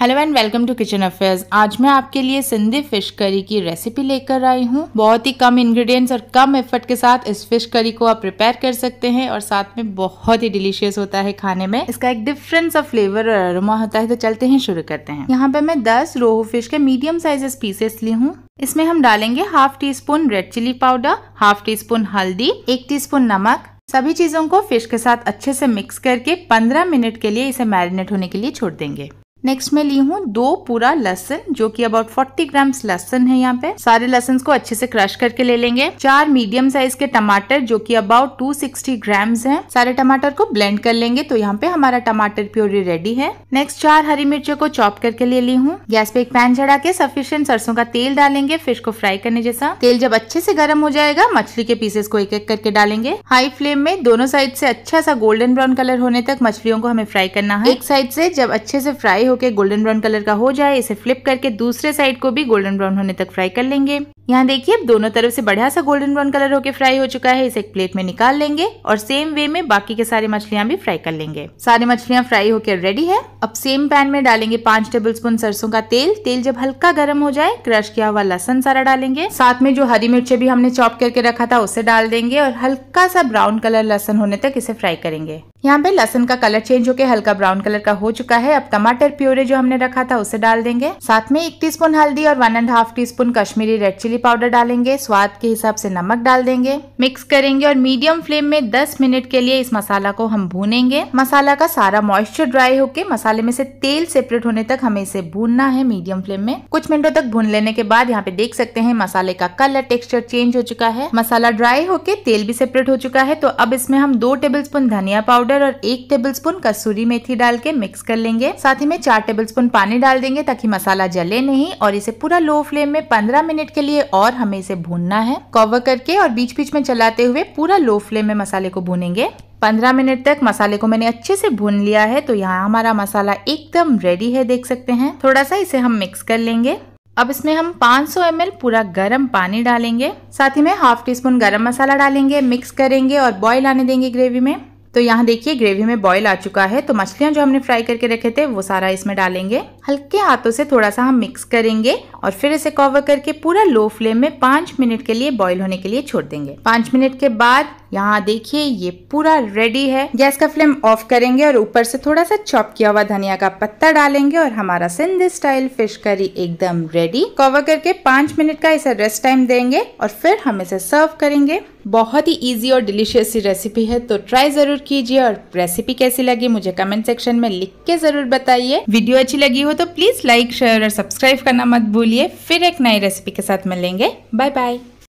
hello and welcome to kitchen affairs आज मैं आपके लिए सिंधी फिश करी की रेसिपी लेकर आई हूँ बहुत ही कम इंग्रेडिएंट्स और कम एफर्ट के साथ इस फिश करी को आप प्रिपेयर कर सकते हैं और साथ में बहुत ही डिलीशियस होता है खाने में इसका एक डिफरेंस ऑफ फ्लेवर और अरोमा होता है तो चलते हैं शुरू करते हैं यहाँ पे मैं दस रोहू फिश के मीडियम साइज पीसेस ली हूँ इसमें हम डालेंगे half teaspoon red chilli powder half teaspoon हल्दी एक टी स्पून नमक सभी चीजों को फिश के साथ अच्छे से मिक्स करके 15 मिनट के लिए इसे मैरिनेट होने के लिए छोड़ देंगे नेक्स्ट मैं ली हूँ दो पूरा लहसन जो कि अबाउट 40 ग्राम्स लहसन है यहाँ पे सारे लहसन को अच्छे से क्रश करके ले लेंगे चार मीडियम साइज के टमाटर जो कि अबाउट 260 ग्राम्स है सारे टमाटर को ब्लेंड कर लेंगे तो यहाँ पे हमारा टमाटर प्योरी रेडी है नेक्स्ट चार हरी मिर्चों को चॉप करके ले ली हूँ गैस पे एक पैन चढ़ा के सफिशियंट सरसों का तेल डालेंगे फिश को फ्राई करने जैसा तेल जब अच्छे से गर्म हो जाएगा मछली के पीसेस को एक एक करके डालेंगे हाई फ्लेम में दोनों साइड से अच्छा सा गोल्डन ब्राउन कलर होने तक मछलियों को हमें फ्राई करना है एक साइड से जब अच्छे से फ्राई होकर गोल्डन ब्राउन कलर का हो जाए इसे फ्लिप करके दूसरे साइड को भी गोल्डन ब्राउन होने तक फ्राई कर लेंगे यहाँ देखिए अब दोनों तरफ से बढ़िया सा गोल्डन ब्राउन कलर होकर फ्राई हो चुका है इसे एक प्लेट में निकाल लेंगे और सेम वे में बाकी के सारे मछलियाँ भी फ्राई कर लेंगे सारी मछलियाँ फ्राई होकर रेडी है अब सेम पैन में डालेंगे पांच टेबल स्पून सरसों का तेल तेल जब हल्का गर्म हो जाए क्रश किया हुआ लहसन सारा डालेंगे साथ में जो हरी मिर्चे भी हमने चॉप करके रखा था उसे डाल देंगे और हल्का सा ब्राउन कलर लहसन होने तक इसे फ्राई करेंगे यहाँ पे लहसन का कलर चेंज होकर हल्का ब्राउन कलर का हो चुका है अब टमाटर प्योरे जो हमने रखा था उसे डाल देंगे साथ में एक टीस्पून हल्दी और one and half teaspoon Kashmiri red chilli powder डालेंगे स्वाद के हिसाब से नमक डाल देंगे मिक्स करेंगे और मीडियम फ्लेम में दस मिनट के लिए इस मसाला को हम भूनेंगे मसाला का सारा मॉइस्चर ड्राई होके मसाले में से तेल सेपरेट होने तक हमें इसे भूनना है मीडियम फ्लेम में कुछ मिनटों तक भून लेने के बाद यहाँ पे देख सकते हैं मसाले का कलर टेक्सचर चेंज हो चुका है मसाला ड्राई होके तेल भी सेपरेट हो चुका है तो अब इसमें हम दो टेबल स्पून धनिया पाउडर पाउडर और एक टेबलस्पून कसूरी मेथी डाल के मिक्स कर लेंगे साथ ही में चार टेबलस्पून पानी डाल देंगे ताकि मसाला जले नहीं और इसे पूरा लो फ्लेम में पंद्रह मिनट के लिए और हमें इसे भूनना है कवर करके और बीच बीच में चलाते हुए पूरा लो फ्लेम में मसाले को भूनेंगे 15 मिनट तक मसाले को मैंने अच्छे से भून लिया है तो यहाँ हमारा मसाला एकदम रेडी है देख सकते हैं थोड़ा सा इसे हम मिक्स कर लेंगे अब इसमें हम 500 सौ पूरा गरम पानी डालेंगे साथ ही में हाफ टी स्पून गरम मसाला डालेंगे मिक्स करेंगे और बॉईल आने देंगे ग्रेवी में तो यहाँ देखिए ग्रेवी में बॉईल आ चुका है तो मछलियाँ जो हमने फ्राई करके रखे थे वो सारा इसमें डालेंगे हल्के हाथों से थोड़ा सा हम मिक्स करेंगे और फिर इसे कवर करके पूरा लो फ्लेम में पाँच मिनट के लिए बॉईल होने के लिए छोड़ देंगे पाँच मिनट के बाद यहाँ देखिए ये पूरा रेडी है गैस का फ्लेम ऑफ करेंगे और ऊपर से थोड़ा सा चॉप किया हुआ धनिया का पत्ता डालेंगे और हमारा सिंधी स्टाइल फिश करी एकदम रेडी कवर करके पाँच मिनट का इसे रेस्ट टाइम देंगे और फिर हम इसे सर्व करेंगे बहुत ही इजी और डिलीशियस रेसिपी है तो ट्राई जरूर कीजिए और रेसिपी कैसी लगी मुझे कमेंट सेक्शन में लिख के जरूर बताइए वीडियो अच्छी लगी हो तो प्लीज लाइक शेयर और सब्सक्राइब करना मत भूलिए फिर एक नई रेसिपी के साथ मिलेंगे बाय बाय